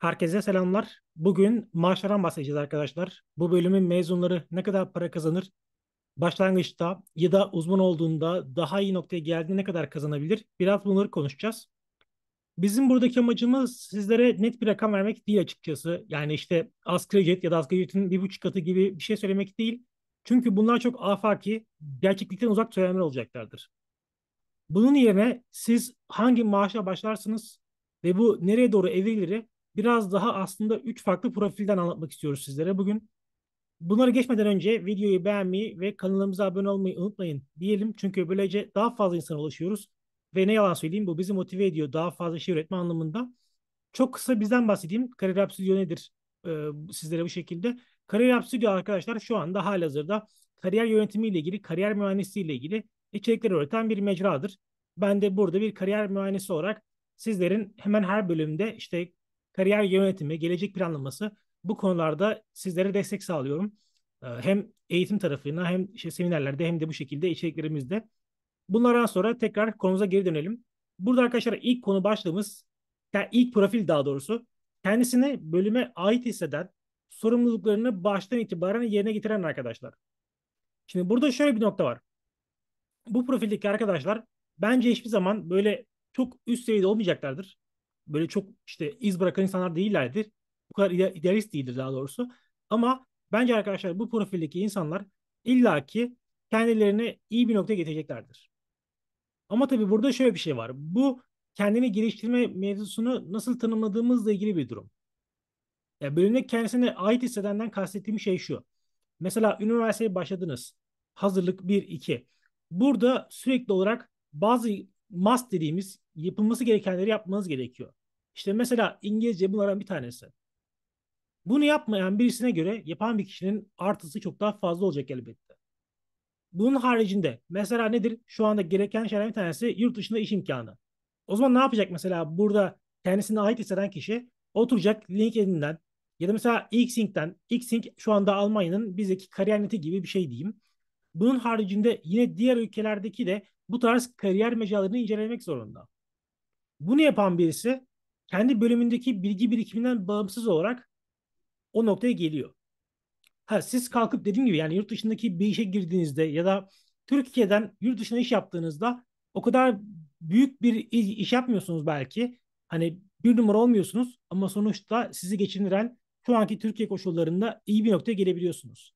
Herkese selamlar. Bugün maaşlardan bahsedeceğiz arkadaşlar. Bu bölümün mezunları ne kadar para kazanır? Başlangıçta ya da uzman olduğunda daha iyi noktaya geldiğinde ne kadar kazanabilir? Biraz bunları konuşacağız. Bizim buradaki amacımız sizlere net bir rakam vermek değil açıkçası. Yani işte asgari ücret ya da asgari ücretin bir buçuk katı gibi bir şey söylemek değil. Çünkü bunlar çok afaki, gerçeklikten uzak söylemler olacaklardır. Bunun yerine siz hangi maaşa başlarsınız ve bu nereye doğru evrilir biraz daha aslında 3 farklı profilden anlatmak istiyoruz sizlere bugün. Bunları geçmeden önce videoyu beğenmeyi ve kanalımıza abone olmayı unutmayın diyelim. Çünkü böylece daha fazla insana ulaşıyoruz. Ve ne yalan söyleyeyim bu bizi motive ediyor daha fazla şey üretme anlamında. Çok kısa bizden bahsedeyim. Kariyer App Studio nedir? Ee, sizlere bu şekilde. Kariyer App Studio arkadaşlar şu anda halihazırda kariyer yönetimi ile ilgili, kariyer mühendisliği ile ilgili içerikler öğreten bir mecradır. Ben de burada bir kariyer mühendisi olarak sizlerin hemen her bölümde işte kariyer yönetimi, gelecek planlaması bu konularda sizlere destek sağlıyorum. Ee, hem eğitim tarafına hem işte seminerlerde hem de bu şekilde içeriklerimizde. Bunlardan sonra tekrar konumuza geri dönelim. Burada arkadaşlar ilk konu başlığımız, yani ilk profil daha doğrusu kendisini bölüme ait hisseden, sorumluluklarını baştan itibaren yerine getiren arkadaşlar. Şimdi burada şöyle bir nokta var. Bu profildeki arkadaşlar bence hiçbir zaman böyle çok üst seviyede olmayacaklardır böyle çok işte iz bırakan insanlar değillerdir. Bu kadar idealist değildir daha doğrusu. Ama bence arkadaşlar bu profildeki insanlar illaki kendilerini iyi bir noktaya getireceklerdir. Ama tabii burada şöyle bir şey var. Bu kendini geliştirme mevzusunu nasıl tanımladığımızla ilgili bir durum. Ya bölümde kendisine ait hissedenden kastettiğim şey şu. Mesela üniversiteye başladınız. Hazırlık 1-2. Burada sürekli olarak bazı must dediğimiz yapılması gerekenleri yapmanız gerekiyor. İşte mesela İngilizce bunlardan bir tanesi. Bunu yapmayan birisine göre yapan bir kişinin artısı çok daha fazla olacak elbette. Bunun haricinde mesela nedir? Şu anda gereken şeyler bir tanesi yurt dışında iş imkanı. O zaman ne yapacak mesela burada kendisine ait hisseden kişi oturacak LinkedIn'den ya da mesela Xing'den, Xing şu anda Almanya'nın bizdeki kariyer neti gibi bir şey diyeyim. Bunun haricinde yine diğer ülkelerdeki de bu tarz kariyer mecralarını incelemek zorunda. Bunu yapan birisi kendi bölümündeki bilgi birikiminden bağımsız olarak o noktaya geliyor. Ha, siz kalkıp dediğim gibi yani yurt dışındaki bir işe girdiğinizde ya da Türkiye'den yurt dışına iş yaptığınızda o kadar büyük bir iş yapmıyorsunuz belki. Hani bir numara olmuyorsunuz ama sonuçta sizi geçindiren şu anki Türkiye koşullarında iyi bir noktaya gelebiliyorsunuz.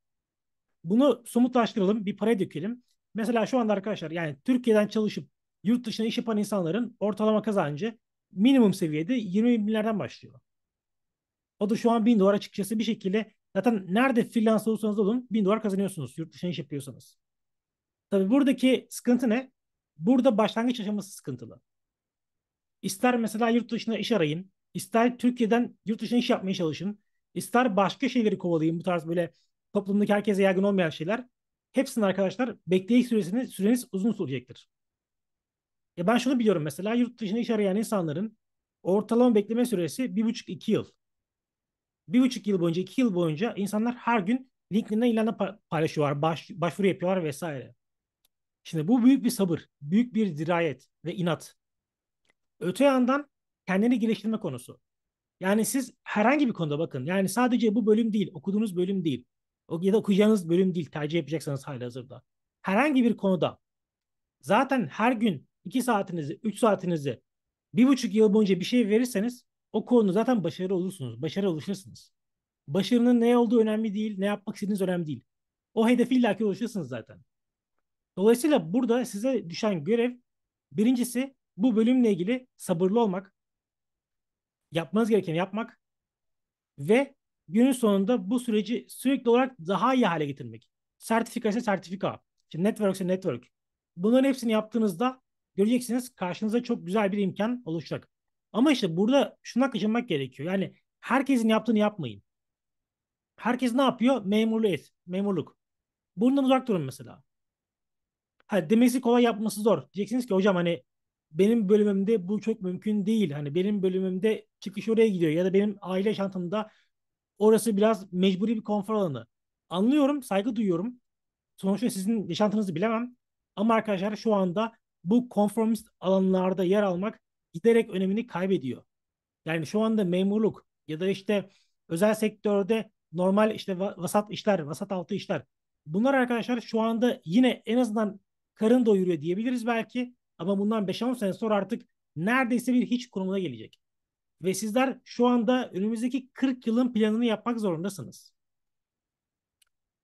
Bunu somutlaştıralım, bir paraya dökelim. Mesela şu anda arkadaşlar yani Türkiye'den çalışıp yurt dışına iş yapan insanların ortalama kazancı minimum seviyede 20 binlerden başlıyor. O da şu an 1000 dolar açıkçası bir şekilde zaten nerede freelance olursanız olun 1000 dolar kazanıyorsunuz yurt dışına iş yapıyorsanız. Tabii buradaki sıkıntı ne? Burada başlangıç aşaması sıkıntılı. İster mesela yurt dışına iş arayın, ister Türkiye'den yurt dışına iş yapmaya çalışın, ister başka şeyleri kovalayın bu tarz böyle toplumdaki herkese yaygın olmayan şeyler. Hepsinin arkadaşlar bekleyiş süresini süreniz uzun sürecektir. Ya e, ben şunu biliyorum mesela yurt dışında iş arayan insanların ortalama bekleme süresi bir buçuk iki yıl. Bir buçuk yıl boyunca iki yıl boyunca insanlar her gün LinkedIn'den ilanı paylaşıyorlar, baş, başvuru yapıyorlar vesaire. Şimdi bu büyük bir sabır, büyük bir dirayet ve inat. Öte yandan kendini geliştirme konusu. Yani siz herhangi bir konuda bakın. Yani sadece bu bölüm değil, okuduğunuz bölüm değil. Ya da okuyacağınız bölüm değil, tercih yapacaksanız hali hazırda. Herhangi bir konuda zaten her gün 2 saatinizi, 3 saatinizi bir buçuk yıl boyunca bir şey verirseniz o konuda zaten başarılı olursunuz. Başarı ulaşırsınız. Başarının ne olduğu önemli değil. Ne yapmak istediğiniz önemli değil. O hedefi illaki ulaşırsınız zaten. Dolayısıyla burada size düşen görev birincisi bu bölümle ilgili sabırlı olmak. Yapmanız gerekeni yapmak. Ve günün sonunda bu süreci sürekli olarak daha iyi hale getirmek. Sertifika ise sertifika. İşte network ise network. Bunların hepsini yaptığınızda göreceksiniz karşınıza çok güzel bir imkan oluşacak. Ama işte burada şuna kaçınmak gerekiyor. Yani herkesin yaptığını yapmayın. Herkes ne yapıyor? memurlu et. Memurluk. Bundan uzak durun mesela. Ha, demesi kolay yapması zor. Diyeceksiniz ki hocam hani benim bölümümde bu çok mümkün değil. Hani benim bölümümde çıkış oraya gidiyor ya da benim aile şantımda orası biraz mecburi bir konfor alanı. Anlıyorum, saygı duyuyorum. Sonuçta sizin yaşantınızı bilemem. Ama arkadaşlar şu anda bu konformist alanlarda yer almak giderek önemini kaybediyor. Yani şu anda memurluk ya da işte özel sektörde normal işte vasat işler, vasat altı işler. Bunlar arkadaşlar şu anda yine en azından karın doyuruyor diyebiliriz belki ama bundan 5-10 sene sonra artık neredeyse bir hiç konumuna gelecek. Ve sizler şu anda önümüzdeki 40 yılın planını yapmak zorundasınız.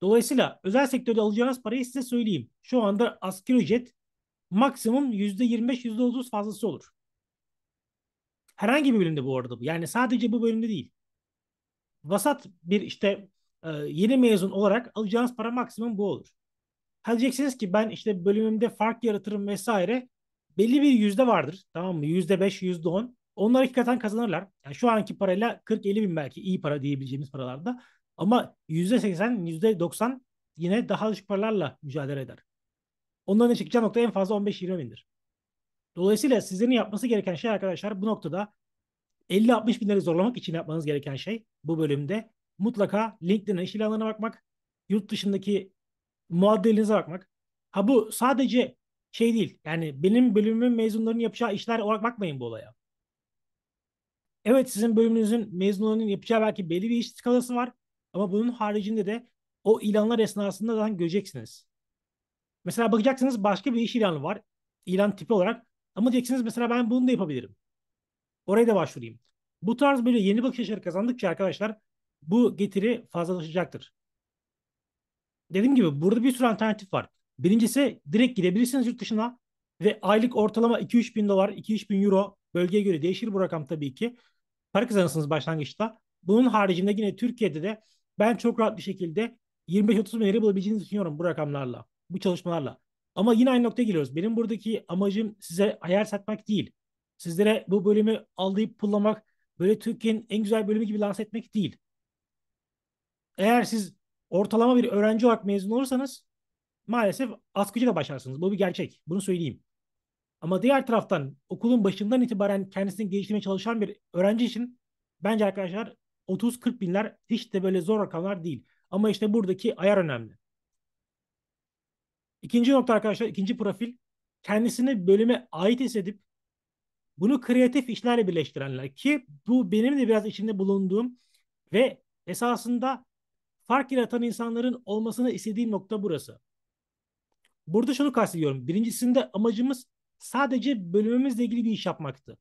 Dolayısıyla özel sektörde alacağınız parayı size söyleyeyim. Şu anda asgari ücret maksimum %25-%30 fazlası olur. Herhangi bir bölümde bu arada bu. Yani sadece bu bölümde değil. Vasat bir işte e, yeni mezun olarak alacağınız para maksimum bu olur. Ha diyeceksiniz ki ben işte bölümümde fark yaratırım vesaire. Belli bir yüzde vardır. Tamam mı? Yüzde beş, yüzde on. Onlar hakikaten kazanırlar. Yani şu anki parayla 40-50 bin belki iyi para diyebileceğimiz paralarda. Ama yüzde seksen, yüzde doksan yine daha düşük paralarla mücadele eder. Onların da çıkacağı nokta en fazla 15-20 bindir. Dolayısıyla sizlerin yapması gereken şey arkadaşlar bu noktada 50-60 binleri zorlamak için yapmanız gereken şey bu bölümde mutlaka LinkedIn'e iş ilanlarına bakmak, yurt dışındaki muadilinize bakmak. Ha bu sadece şey değil. Yani benim bölümümün mezunlarının yapacağı işler olarak bakmayın bu olaya. Evet sizin bölümünüzün mezunlarının yapacağı belki belli bir iş skalası var. Ama bunun haricinde de o ilanlar esnasında zaten göreceksiniz. Mesela bakacaksınız başka bir iş ilanı var. İlan tipi olarak. Ama diyeceksiniz mesela ben bunu da yapabilirim. Oraya da başvurayım. Bu tarz böyle yeni bakış açıları kazandıkça arkadaşlar bu getiri fazlalaşacaktır. Dediğim gibi burada bir sürü alternatif var. Birincisi direkt gidebilirsiniz yurt dışına ve aylık ortalama 2-3 bin dolar, 2-3 bin euro bölgeye göre değişir bu rakam tabii ki. Para kazanırsınız başlangıçta. Bunun haricinde yine Türkiye'de de ben çok rahat bir şekilde 25-30 bin lira bulabileceğinizi düşünüyorum bu rakamlarla bu çalışmalarla. Ama yine aynı noktaya geliyoruz. Benim buradaki amacım size hayal satmak değil. Sizlere bu bölümü aldayıp pullamak, böyle Türkiye'nin en güzel bölümü gibi lanse etmek değil. Eğer siz ortalama bir öğrenci olarak mezun olursanız maalesef askıcı da başarsınız. Bu bir gerçek. Bunu söyleyeyim. Ama diğer taraftan okulun başından itibaren kendisini geliştirmeye çalışan bir öğrenci için bence arkadaşlar 30-40 binler hiç de böyle zor rakamlar değil. Ama işte buradaki ayar önemli. İkinci nokta arkadaşlar, ikinci profil kendisini bölüme ait hissedip bunu kreatif işlerle birleştirenler ki bu benim de biraz içinde bulunduğum ve esasında fark yaratan insanların olmasını istediğim nokta burası. Burada şunu kastediyorum. Birincisinde amacımız sadece bölümümüzle ilgili bir iş yapmaktı.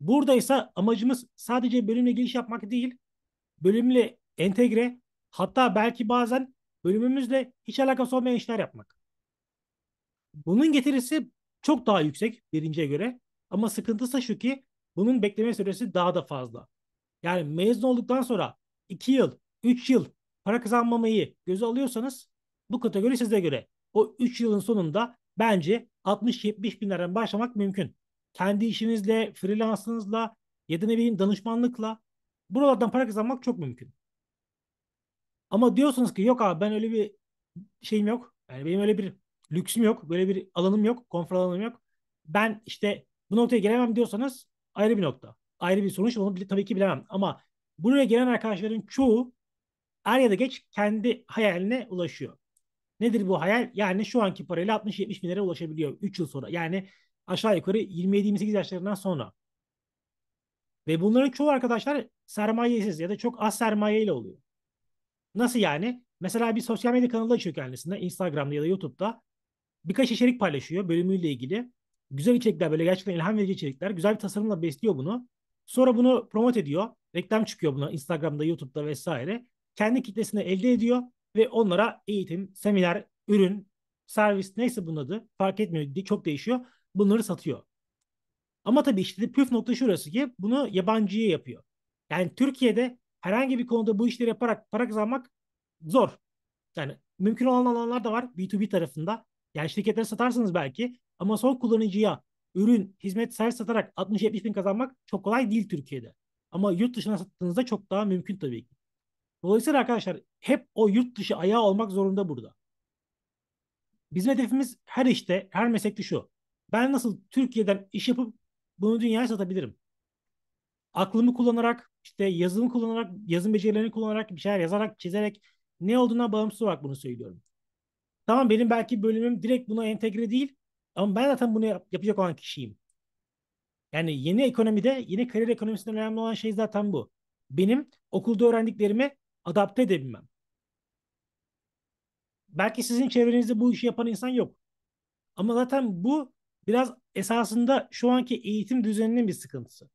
Burada ise amacımız sadece bölümle ilgili iş yapmak değil, bölümle entegre hatta belki bazen bölümümüzle hiç alakası olmayan işler yapmak. Bunun getirisi çok daha yüksek birinciye göre. Ama sıkıntısı şu ki bunun bekleme süresi daha da fazla. Yani mezun olduktan sonra 2 yıl, 3 yıl para kazanmamayı göze alıyorsanız bu kategori size göre. O 3 yılın sonunda bence 60-70 binlerden başlamak mümkün. Kendi işinizle, freelance'ınızla, ya da ne bileyim danışmanlıkla buralardan para kazanmak çok mümkün. Ama diyorsunuz ki yok abi ben öyle bir şeyim yok. Yani benim öyle bir lüksüm yok. Böyle bir alanım yok. Konfor alanım yok. Ben işte bu noktaya gelemem diyorsanız ayrı bir nokta. Ayrı bir sonuç. Onu bile, tabii ki bilemem. Ama buraya gelen arkadaşların çoğu er ya da geç kendi hayaline ulaşıyor. Nedir bu hayal? Yani şu anki parayla 60-70 bin lira ulaşabiliyor 3 yıl sonra. Yani aşağı yukarı 27-28 yaşlarından sonra. Ve bunların çoğu arkadaşlar sermayesiz ya da çok az sermayeyle oluyor. Nasıl yani? Mesela bir sosyal medya kanalı açıyor kendisinde, Instagram'da ya da YouTube'da birkaç içerik paylaşıyor bölümüyle ilgili. Güzel içerikler böyle gerçekten ilham verici içerikler. Güzel bir tasarımla besliyor bunu. Sonra bunu promot ediyor. Reklam çıkıyor buna Instagram'da, YouTube'da vesaire. Kendi kitlesini elde ediyor ve onlara eğitim, seminer, ürün, servis neyse bunun adı fark etmiyor çok değişiyor. Bunları satıyor. Ama tabii işte püf nokta şurası ki bunu yabancıya yapıyor. Yani Türkiye'de herhangi bir konuda bu işleri yaparak para kazanmak zor. Yani mümkün olan alanlar da var B2B tarafında. Yani şirketlere satarsınız belki ama son kullanıcıya ürün, hizmet, servis satarak 60-70 bin kazanmak çok kolay değil Türkiye'de. Ama yurt dışına sattığınızda çok daha mümkün tabii ki. Dolayısıyla arkadaşlar hep o yurt dışı ayağı olmak zorunda burada. Bizim hedefimiz her işte, her meslekte şu. Ben nasıl Türkiye'den iş yapıp bunu dünyaya satabilirim? Aklımı kullanarak, işte yazımı kullanarak, yazım becerilerini kullanarak, bir şeyler yazarak, çizerek ne olduğuna bağımsız olarak bunu söylüyorum. Tamam benim belki bölümüm direkt buna entegre değil ama ben zaten bunu yap- yapacak olan kişiyim. Yani yeni ekonomide, yeni kariyer ekonomisinde önemli olan şey zaten bu. Benim okulda öğrendiklerimi adapte edebilmem. Belki sizin çevrenizde bu işi yapan insan yok. Ama zaten bu biraz esasında şu anki eğitim düzeninin bir sıkıntısı.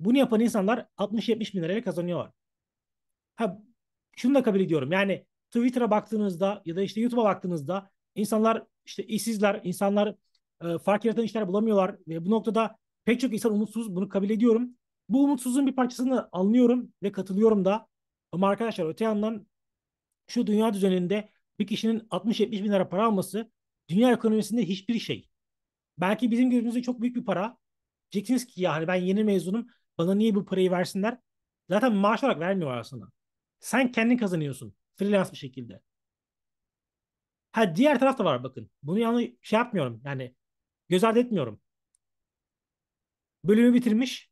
Bunu yapan insanlar 60-70 bin liraya kazanıyorlar. Ha, şunu da kabul ediyorum. Yani Twitter'a baktığınızda ya da işte YouTube'a baktığınızda insanlar işte işsizler, insanlar e, fark yaratan işler bulamıyorlar ve bu noktada pek çok insan umutsuz. Bunu kabul ediyorum. Bu umutsuzluğun bir parçasını anlıyorum ve katılıyorum da. Ama arkadaşlar öte yandan şu dünya düzeninde bir kişinin 60-70 bin lira para alması dünya ekonomisinde hiçbir şey. Belki bizim gözümüzde çok büyük bir para. Diyeceksiniz ki yani ben yeni mezunum bana niye bu parayı versinler? Zaten maaş olarak vermiyorlar aslında. Sen kendin kazanıyorsun. Freelance bir şekilde. Ha diğer taraf da var bakın. Bunu yanlış şey yapmıyorum. Yani göz ardı etmiyorum. Bölümü bitirmiş.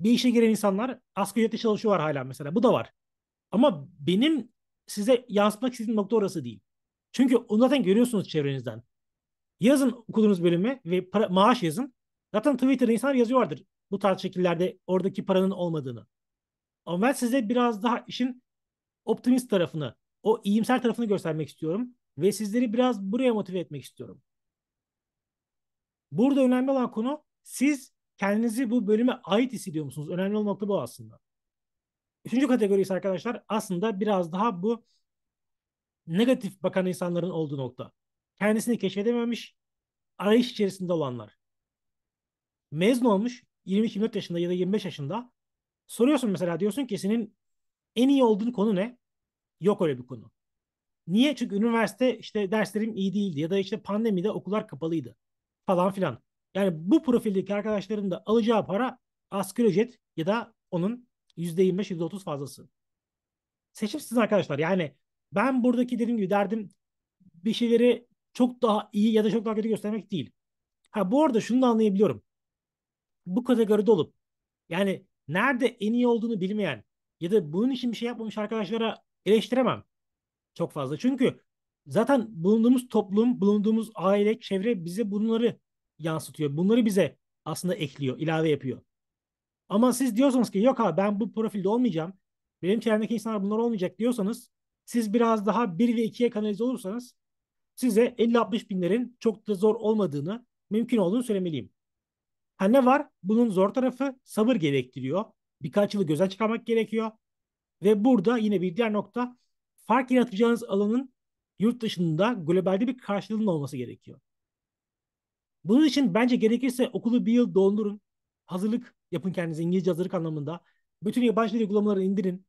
Bir işe giren insanlar asgari ücretle çalışıyorlar hala mesela. Bu da var. Ama benim size yansıtmak istediğim nokta orası değil. Çünkü onu zaten görüyorsunuz çevrenizden. Yazın okuduğunuz bölümü ve para, maaş yazın. Zaten Twitter'da insanlar yazıyorlardır bu tarz şekillerde oradaki paranın olmadığını. Ama ben size biraz daha işin optimist tarafını, o iyimser tarafını göstermek istiyorum ve sizleri biraz buraya motive etmek istiyorum. Burada önemli olan konu siz kendinizi bu bölüme ait hissediyor musunuz? Önemli olan nokta bu aslında. Üçüncü kategori ise arkadaşlar aslında biraz daha bu negatif bakan insanların olduğu nokta. Kendisini keşfedememiş, arayış içerisinde olanlar. Mezun olmuş, 22-24 yaşında ya da 25 yaşında. Soruyorsun mesela diyorsun ki senin en iyi olduğun konu ne? Yok öyle bir konu. Niye? Çünkü üniversite işte derslerim iyi değildi ya da işte pandemide okullar kapalıydı falan filan. Yani bu profildeki arkadaşların da alacağı para asgari ücret ya da onun %25 %30 fazlası. Seçim sizin arkadaşlar. Yani ben buradaki dediğim gibi derdim bir şeyleri çok daha iyi ya da çok daha kötü göstermek değil. Ha bu arada şunu da anlayabiliyorum. Bu kategoride olup yani nerede en iyi olduğunu bilmeyen ya da bunun için bir şey yapmamış arkadaşlara eleştiremem çok fazla. Çünkü zaten bulunduğumuz toplum, bulunduğumuz aile, çevre bize bunları yansıtıyor. Bunları bize aslında ekliyor, ilave yapıyor. Ama siz diyorsanız ki yok abi ben bu profilde olmayacağım. Benim çevremdeki insanlar bunlar olmayacak diyorsanız siz biraz daha 1 ve 2'ye kanalize olursanız size 50-60 binlerin çok da zor olmadığını, mümkün olduğunu söylemeliyim. Ha ne var? Bunun zor tarafı sabır gerektiriyor birkaç yılı göze çıkarmak gerekiyor. Ve burada yine bir diğer nokta fark yaratacağınız alanın yurt dışında globalde bir karşılığının olması gerekiyor. Bunun için bence gerekirse okulu bir yıl dondurun. Hazırlık yapın kendinize İngilizce hazırlık anlamında. Bütün yabancı dil uygulamalarını indirin.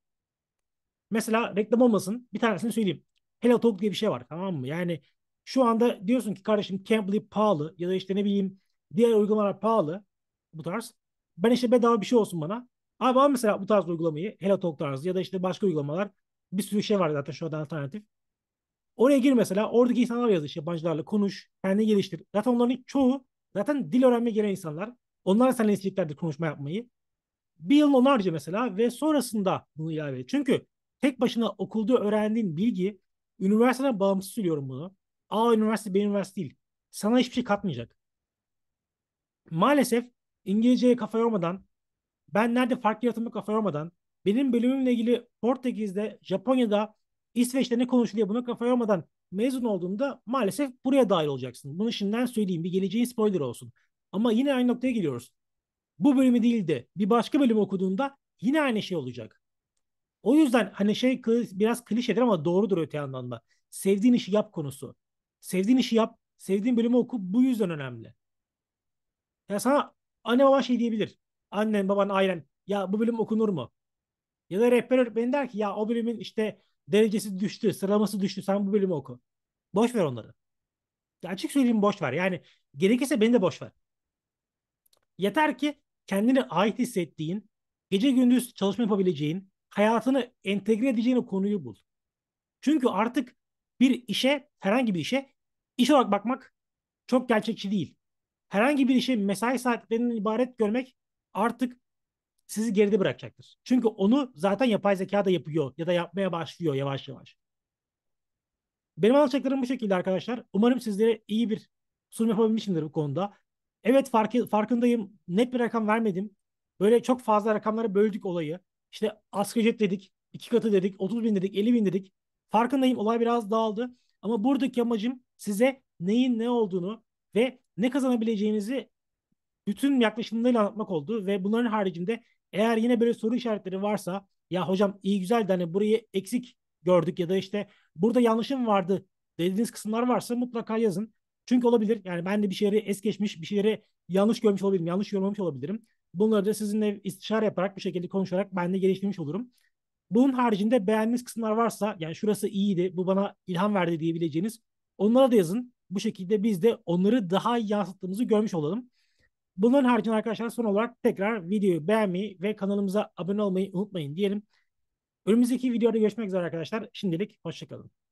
Mesela reklam olmasın bir tanesini söyleyeyim. Hello Talk diye bir şey var tamam mı? Yani şu anda diyorsun ki kardeşim Cambly pahalı ya da işte ne bileyim diğer uygulamalar pahalı bu tarz. Ben işte bedava bir şey olsun bana. Abi ama mesela bu tarz uygulamayı HelloTalk tarzı ya da işte başka uygulamalar bir sürü şey var zaten şu anda alternatif. Oraya gir mesela oradaki insanlar yazış yabancılarla konuş kendini geliştir. Zaten onların çoğu zaten dil öğrenmeye gelen insanlar. Onlar seninle isteyeceklerdir konuşma yapmayı. Bir yıl onu harca mesela ve sonrasında bunu ilave et. Çünkü tek başına okulda öğrendiğin bilgi üniversiteden bağımsız söylüyorum bunu. A üniversite B üniversite değil. Sana hiçbir şey katmayacak. Maalesef İngilizceye kafa yormadan ben nerede fark yaratımı kafa yormadan, benim bölümümle ilgili Portekiz'de, Japonya'da, İsveç'te ne konuşuluyor buna kafa yormadan mezun olduğumda maalesef buraya dahil olacaksın. Bunu şimdiden söyleyeyim. Bir geleceğin spoiler olsun. Ama yine aynı noktaya geliyoruz. Bu bölümü değil de bir başka bölüm okuduğunda yine aynı şey olacak. O yüzden hani şey biraz klişedir ama doğrudur öte yandan da. Sevdiğin işi yap konusu. Sevdiğin işi yap, sevdiğin bölümü oku bu yüzden önemli. Ya sana anne baba şey diyebilir annen, baban, ailen ya bu bölüm okunur mu? Ya da rehber öğretmeni der ki ya o bölümün işte derecesi düştü, sıralaması düştü sen bu bölümü oku. Boş ver onları. Ya açık söyleyeyim boş ver. Yani gerekirse beni de boş ver. Yeter ki kendine ait hissettiğin, gece gündüz çalışma yapabileceğin, hayatını entegre edeceğin o konuyu bul. Çünkü artık bir işe, herhangi bir işe iş olarak bakmak çok gerçekçi değil. Herhangi bir işi mesai saatlerinden ibaret görmek artık sizi geride bırakacaktır. Çünkü onu zaten yapay zeka da yapıyor ya da yapmaya başlıyor yavaş yavaş. Benim alacaklarım bu şekilde arkadaşlar. Umarım sizlere iyi bir sunum yapabilmişimdir bu konuda. Evet fark, farkındayım. Net bir rakam vermedim. Böyle çok fazla rakamlara böldük olayı. İşte asgari ücret dedik, iki katı dedik, 30 bin dedik, 50 bin dedik. Farkındayım olay biraz dağıldı. Ama buradaki amacım size neyin ne olduğunu ve ne kazanabileceğinizi bütün yaklaşımlarıyla anlatmak oldu ve bunların haricinde eğer yine böyle soru işaretleri varsa ya hocam iyi güzel de hani burayı eksik gördük ya da işte burada yanlışım vardı dediğiniz kısımlar varsa mutlaka yazın. Çünkü olabilir yani ben de bir şeyleri es geçmiş bir şeyleri yanlış görmüş olabilirim yanlış yorumlamış olabilirim. Bunları da sizinle istişare yaparak bir şekilde konuşarak ben de geliştirmiş olurum. Bunun haricinde beğendiğiniz kısımlar varsa yani şurası iyiydi bu bana ilham verdi diyebileceğiniz onlara da yazın. Bu şekilde biz de onları daha iyi yansıttığımızı görmüş olalım. Bunların haricinde arkadaşlar son olarak tekrar videoyu beğenmeyi ve kanalımıza abone olmayı unutmayın diyelim. Önümüzdeki videoda görüşmek üzere arkadaşlar. Şimdilik hoşçakalın.